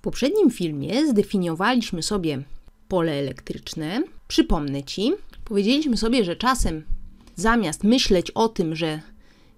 W poprzednim filmie zdefiniowaliśmy sobie pole elektryczne. Przypomnę Ci, powiedzieliśmy sobie, że czasem zamiast myśleć o tym, że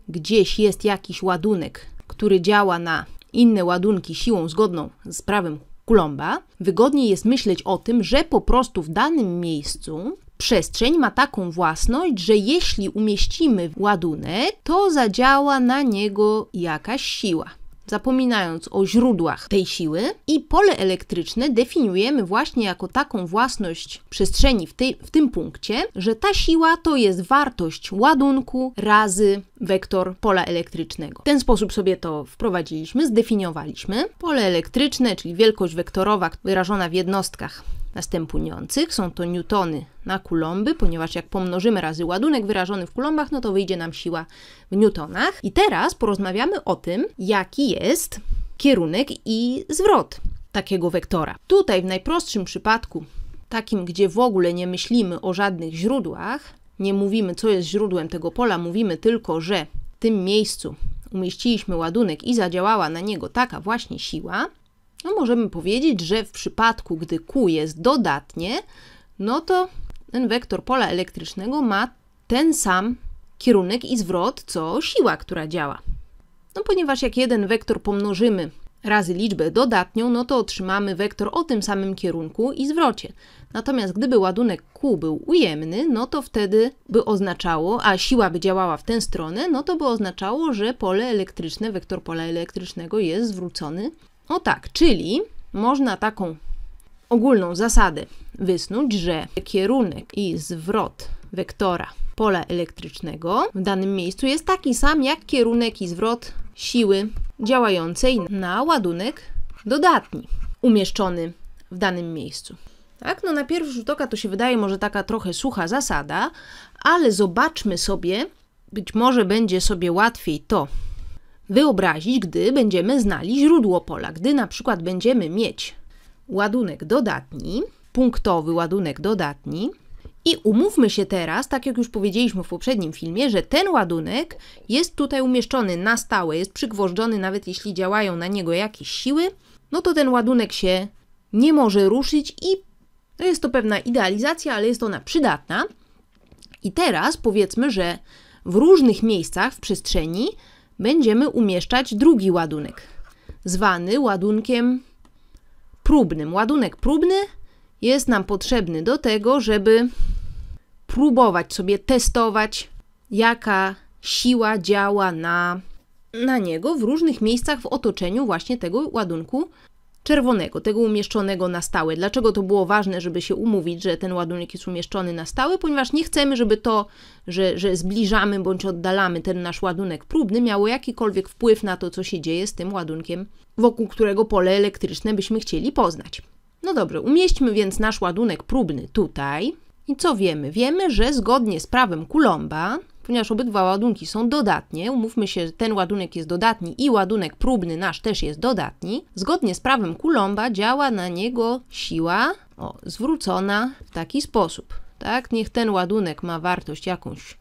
gdzieś jest jakiś ładunek, który działa na inne ładunki siłą zgodną z prawem Coulomba, wygodniej jest myśleć o tym, że po prostu w danym miejscu przestrzeń ma taką własność, że jeśli umieścimy ładunek, to zadziała na niego jakaś siła zapominając o źródłach tej siły, i pole elektryczne definiujemy właśnie jako taką własność przestrzeni w, tej, w tym punkcie, że ta siła to jest wartość ładunku razy wektor pola elektrycznego. W ten sposób sobie to wprowadziliśmy, zdefiniowaliśmy. Pole elektryczne, czyli wielkość wektorowa wyrażona w jednostkach następujących. Są to newtony na kulomby, ponieważ jak pomnożymy razy ładunek wyrażony w kulombach, no to wyjdzie nam siła w newtonach. I teraz porozmawiamy o tym, jaki jest kierunek i zwrot takiego wektora. Tutaj w najprostszym przypadku, takim gdzie w ogóle nie myślimy o żadnych źródłach, nie mówimy co jest źródłem tego pola, mówimy tylko, że w tym miejscu umieściliśmy ładunek i zadziałała na niego taka właśnie siła, no możemy powiedzieć, że w przypadku, gdy Q jest dodatnie, no to ten wektor pola elektrycznego ma ten sam kierunek i zwrot, co siła, która działa. No ponieważ jak jeden wektor pomnożymy razy liczbę dodatnią, no to otrzymamy wektor o tym samym kierunku i zwrocie. Natomiast gdyby ładunek Q był ujemny, no to wtedy by oznaczało, a siła by działała w tę stronę, no to by oznaczało, że pole elektryczne, wektor pola elektrycznego jest zwrócony o tak, czyli można taką ogólną zasadę wysnuć, że kierunek i zwrot wektora pola elektrycznego w danym miejscu jest taki sam jak kierunek i zwrot siły działającej na ładunek dodatni umieszczony w danym miejscu. Tak, no na pierwszy rzut oka to się wydaje może taka trochę sucha zasada, ale zobaczmy sobie, być może będzie sobie łatwiej to wyobrazić, gdy będziemy znali źródło pola, gdy na przykład będziemy mieć ładunek dodatni, punktowy ładunek dodatni. I umówmy się teraz, tak jak już powiedzieliśmy w poprzednim filmie, że ten ładunek jest tutaj umieszczony na stałe, jest przygwożdżony, nawet jeśli działają na niego jakieś siły, no to ten ładunek się nie może ruszyć i no jest to pewna idealizacja, ale jest ona przydatna. I teraz powiedzmy, że w różnych miejscach w przestrzeni będziemy umieszczać drugi ładunek, zwany ładunkiem próbnym. Ładunek próbny jest nam potrzebny do tego, żeby próbować sobie testować, jaka siła działa na, na niego w różnych miejscach w otoczeniu właśnie tego ładunku czerwonego, tego umieszczonego na stałe. Dlaczego to było ważne, żeby się umówić, że ten ładunek jest umieszczony na stałe? Ponieważ nie chcemy, żeby to, że, że zbliżamy bądź oddalamy ten nasz ładunek próbny, miało jakikolwiek wpływ na to, co się dzieje z tym ładunkiem, wokół którego pole elektryczne byśmy chcieli poznać. No dobrze, umieśćmy więc nasz ładunek próbny tutaj. I co wiemy? Wiemy, że zgodnie z prawem Coulomba ponieważ obydwa ładunki są dodatnie, umówmy się, ten ładunek jest dodatni i ładunek próbny nasz też jest dodatni, zgodnie z prawem Coulomba działa na niego siła o, zwrócona w taki sposób. Tak? Niech ten ładunek ma wartość jakąś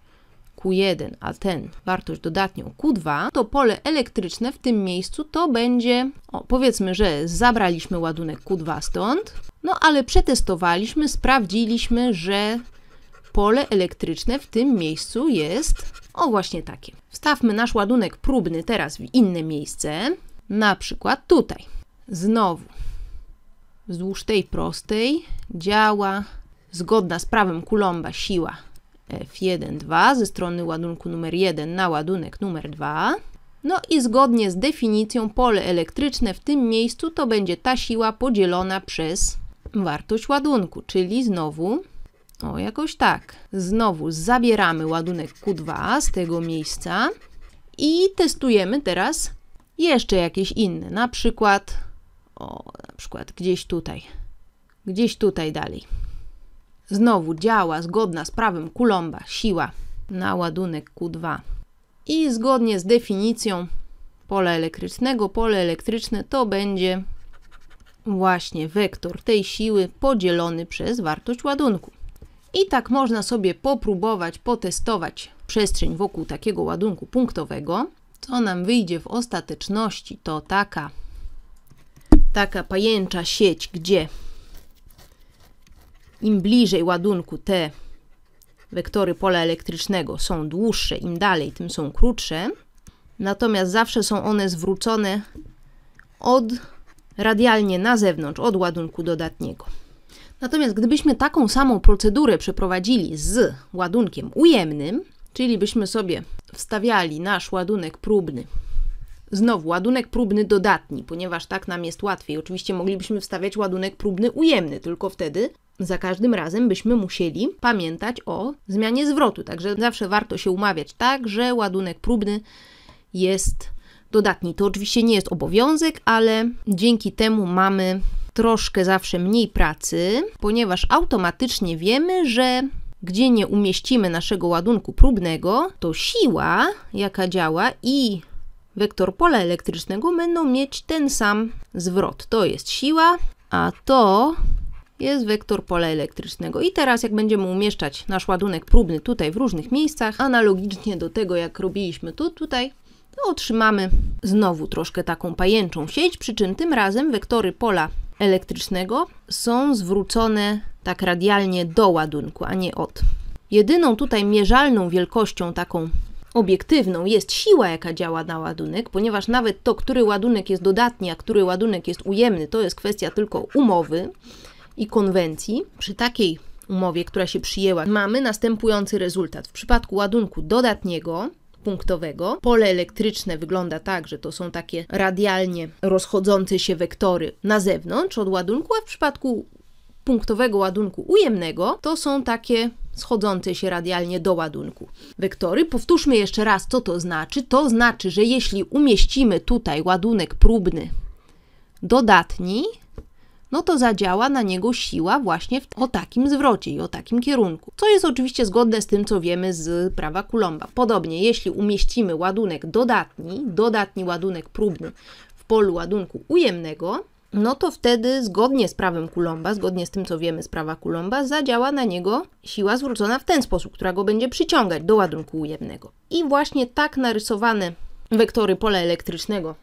Q1, a ten wartość dodatnią Q2, to pole elektryczne w tym miejscu to będzie, o, powiedzmy, że zabraliśmy ładunek Q2 stąd, no ale przetestowaliśmy, sprawdziliśmy, że Pole elektryczne w tym miejscu jest o właśnie takie. Wstawmy nasz ładunek próbny teraz w inne miejsce, na przykład tutaj. Znowu wzdłuż tej prostej działa zgodna z prawem Coulomba siła F1,2 ze strony ładunku numer 1 na ładunek numer 2. No i zgodnie z definicją pole elektryczne w tym miejscu to będzie ta siła podzielona przez wartość ładunku, czyli znowu o, jakoś tak. Znowu zabieramy ładunek Q2 z tego miejsca i testujemy teraz jeszcze jakieś inne, na przykład, o, na przykład gdzieś tutaj, gdzieś tutaj dalej. Znowu działa zgodna z prawem Coulomba siła na ładunek Q2. I zgodnie z definicją pola elektrycznego, pole elektryczne to będzie właśnie wektor tej siły podzielony przez wartość ładunku. I tak można sobie popróbować, potestować przestrzeń wokół takiego ładunku punktowego. Co nam wyjdzie w ostateczności to taka, taka pajęcza sieć, gdzie im bliżej ładunku te wektory pola elektrycznego są dłuższe, im dalej, tym są krótsze. Natomiast zawsze są one zwrócone od radialnie na zewnątrz, od ładunku dodatniego. Natomiast gdybyśmy taką samą procedurę przeprowadzili z ładunkiem ujemnym, czyli byśmy sobie wstawiali nasz ładunek próbny, znowu ładunek próbny dodatni, ponieważ tak nam jest łatwiej. Oczywiście moglibyśmy wstawiać ładunek próbny ujemny, tylko wtedy za każdym razem byśmy musieli pamiętać o zmianie zwrotu. Także zawsze warto się umawiać tak, że ładunek próbny jest dodatni. To oczywiście nie jest obowiązek, ale dzięki temu mamy troszkę zawsze mniej pracy, ponieważ automatycznie wiemy, że gdzie nie umieścimy naszego ładunku próbnego, to siła, jaka działa i wektor pola elektrycznego będą mieć ten sam zwrot. To jest siła, a to jest wektor pola elektrycznego. I teraz jak będziemy umieszczać nasz ładunek próbny tutaj w różnych miejscach, analogicznie do tego jak robiliśmy tu, tutaj, to otrzymamy znowu troszkę taką pajęczą sieć, przy czym tym razem wektory pola elektrycznego są zwrócone tak radialnie do ładunku, a nie od. Jedyną tutaj mierzalną wielkością taką obiektywną jest siła, jaka działa na ładunek, ponieważ nawet to, który ładunek jest dodatni, a który ładunek jest ujemny, to jest kwestia tylko umowy i konwencji. Przy takiej umowie, która się przyjęła, mamy następujący rezultat. W przypadku ładunku dodatniego punktowego. Pole elektryczne wygląda tak, że to są takie radialnie rozchodzące się wektory na zewnątrz od ładunku, a w przypadku punktowego ładunku ujemnego to są takie schodzące się radialnie do ładunku wektory. Powtórzmy jeszcze raz, co to znaczy. To znaczy, że jeśli umieścimy tutaj ładunek próbny dodatni, no to zadziała na niego siła właśnie w, o takim zwrocie i o takim kierunku. Co jest oczywiście zgodne z tym, co wiemy z prawa Coulomba. Podobnie, jeśli umieścimy ładunek dodatni, dodatni ładunek próbny w polu ładunku ujemnego, no to wtedy zgodnie z prawem Coulomba, zgodnie z tym, co wiemy z prawa Coulomba, zadziała na niego siła zwrócona w ten sposób, która go będzie przyciągać do ładunku ujemnego. I właśnie tak narysowane wektory pola elektrycznego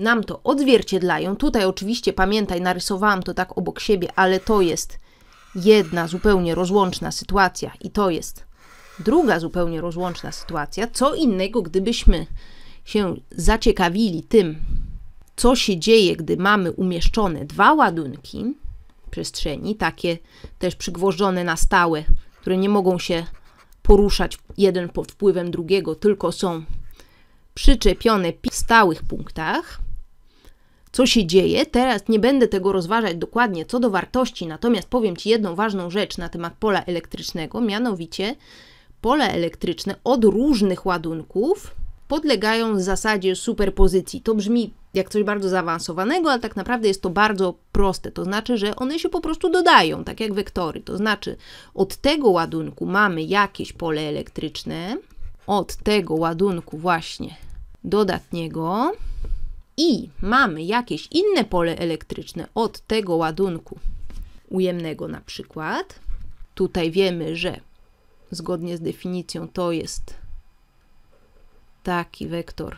nam to odzwierciedlają. Tutaj oczywiście pamiętaj, narysowałam to tak obok siebie, ale to jest jedna zupełnie rozłączna sytuacja i to jest druga zupełnie rozłączna sytuacja. Co innego, gdybyśmy się zaciekawili tym, co się dzieje, gdy mamy umieszczone dwa ładunki przestrzeni, takie też przygwożdżone na stałe, które nie mogą się poruszać jeden pod wpływem drugiego, tylko są przyczepione w stałych punktach co się dzieje. Teraz nie będę tego rozważać dokładnie co do wartości, natomiast powiem Ci jedną ważną rzecz na temat pola elektrycznego, mianowicie pole elektryczne od różnych ładunków podlegają w zasadzie superpozycji. To brzmi jak coś bardzo zaawansowanego, ale tak naprawdę jest to bardzo proste. To znaczy, że one się po prostu dodają, tak jak wektory. To znaczy, od tego ładunku mamy jakieś pole elektryczne, od tego ładunku właśnie dodatniego i mamy jakieś inne pole elektryczne od tego ładunku ujemnego na przykład, tutaj wiemy, że zgodnie z definicją to jest taki wektor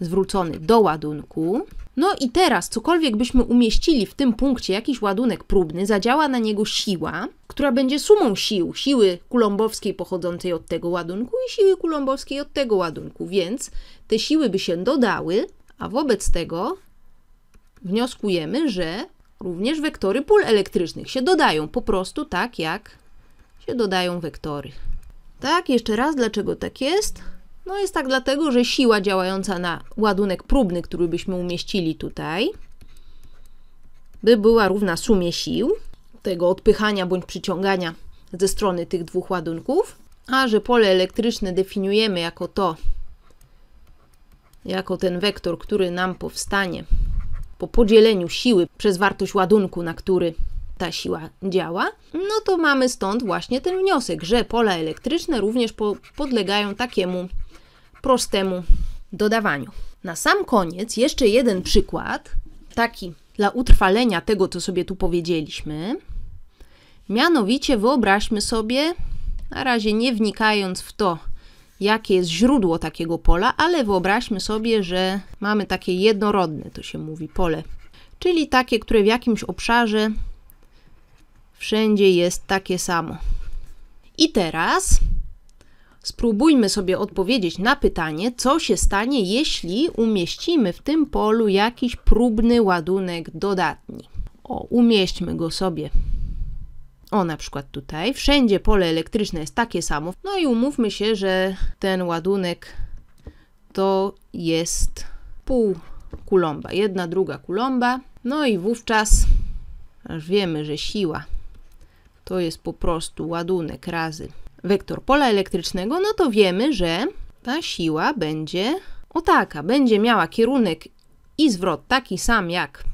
zwrócony do ładunku. No i teraz, cokolwiek byśmy umieścili w tym punkcie, jakiś ładunek próbny, zadziała na niego siła, która będzie sumą sił, siły kulombowskiej pochodzącej od tego ładunku i siły kulombowskiej od tego ładunku, więc te siły by się dodały, a wobec tego wnioskujemy, że również wektory pól elektrycznych się dodają po prostu tak, jak się dodają wektory. Tak, jeszcze raz, dlaczego tak jest? No jest tak dlatego, że siła działająca na ładunek próbny, który byśmy umieścili tutaj, by była równa sumie sił tego odpychania bądź przyciągania ze strony tych dwóch ładunków, a że pole elektryczne definiujemy jako to, jako ten wektor, który nam powstanie po podzieleniu siły przez wartość ładunku, na który ta siła działa, no to mamy stąd właśnie ten wniosek, że pola elektryczne również po podlegają takiemu prostemu dodawaniu. Na sam koniec jeszcze jeden przykład, taki dla utrwalenia tego, co sobie tu powiedzieliśmy. Mianowicie wyobraźmy sobie, na razie nie wnikając w to, jakie jest źródło takiego pola, ale wyobraźmy sobie, że mamy takie jednorodne, to się mówi, pole, czyli takie, które w jakimś obszarze wszędzie jest takie samo. I teraz spróbujmy sobie odpowiedzieć na pytanie, co się stanie, jeśli umieścimy w tym polu jakiś próbny ładunek dodatni. O, umieśćmy go sobie o, na przykład tutaj. Wszędzie pole elektryczne jest takie samo. No i umówmy się, że ten ładunek to jest pół kulomba. Jedna, druga kulomba. No i wówczas aż wiemy, że siła to jest po prostu ładunek razy wektor pola elektrycznego, no to wiemy, że ta siła będzie o taka, będzie miała kierunek i zwrot taki sam jak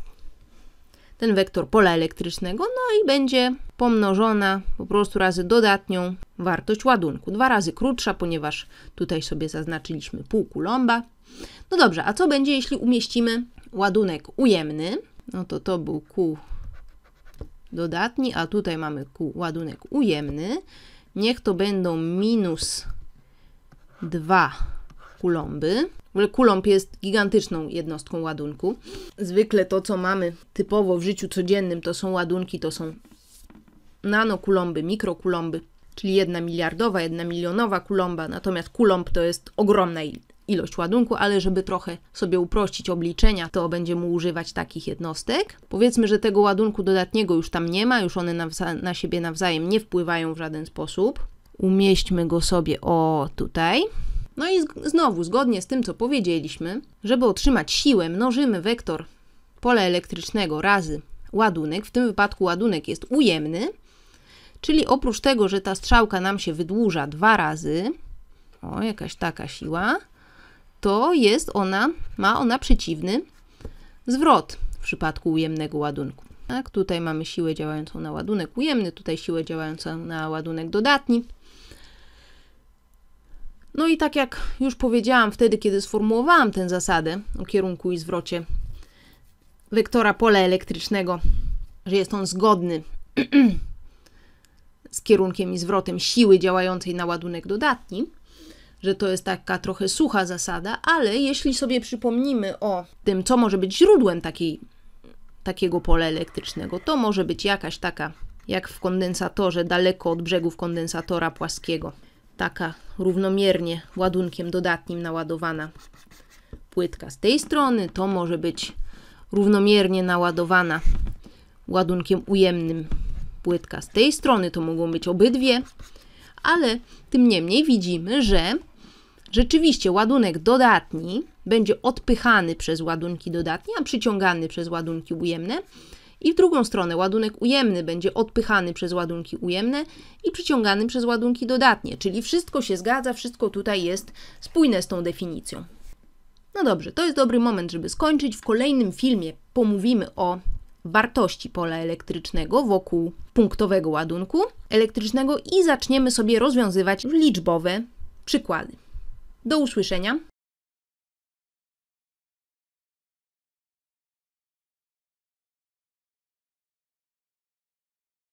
ten wektor pola elektrycznego, no i będzie pomnożona po prostu razy dodatnią wartość ładunku. Dwa razy krótsza, ponieważ tutaj sobie zaznaczyliśmy pół kulomba. No dobrze, a co będzie, jeśli umieścimy ładunek ujemny? No to to był Q dodatni, a tutaj mamy Q ładunek ujemny. Niech to będą minus 2 kulomby. W kulomb jest gigantyczną jednostką ładunku. Zwykle to, co mamy typowo w życiu codziennym, to są ładunki, to są nanokulomby, mikrokulomby, czyli jedna miliardowa, jedna milionowa kulomba, natomiast kulomb to jest ogromna ilość ładunku, ale żeby trochę sobie uprościć obliczenia, to będziemy używać takich jednostek. Powiedzmy, że tego ładunku dodatniego już tam nie ma, już one na, na siebie nawzajem nie wpływają w żaden sposób. Umieśćmy go sobie o tutaj. No i znowu, zgodnie z tym, co powiedzieliśmy, żeby otrzymać siłę, mnożymy wektor pola elektrycznego razy ładunek, w tym wypadku ładunek jest ujemny, Czyli oprócz tego, że ta strzałka nam się wydłuża dwa razy, o, jakaś taka siła, to jest ona, ma ona przeciwny zwrot w przypadku ujemnego ładunku. Tak, tutaj mamy siłę działającą na ładunek ujemny, tutaj siłę działającą na ładunek dodatni. No i tak jak już powiedziałam wtedy, kiedy sformułowałam tę zasadę o kierunku i zwrocie wektora pola elektrycznego, że jest on zgodny z kierunkiem i zwrotem siły działającej na ładunek dodatni, że to jest taka trochę sucha zasada, ale jeśli sobie przypomnimy o tym, co może być źródłem takiej, takiego pola elektrycznego, to może być jakaś taka, jak w kondensatorze, daleko od brzegów kondensatora płaskiego, taka równomiernie ładunkiem dodatnim naładowana płytka z tej strony, to może być równomiernie naładowana ładunkiem ujemnym płytka z tej strony, to mogą być obydwie, ale tym niemniej widzimy, że rzeczywiście ładunek dodatni będzie odpychany przez ładunki dodatnie, a przyciągany przez ładunki ujemne. I w drugą stronę ładunek ujemny będzie odpychany przez ładunki ujemne i przyciągany przez ładunki dodatnie, czyli wszystko się zgadza, wszystko tutaj jest spójne z tą definicją. No dobrze, to jest dobry moment, żeby skończyć. W kolejnym filmie pomówimy o wartości pola elektrycznego wokół punktowego ładunku elektrycznego i zaczniemy sobie rozwiązywać liczbowe przykłady. Do usłyszenia.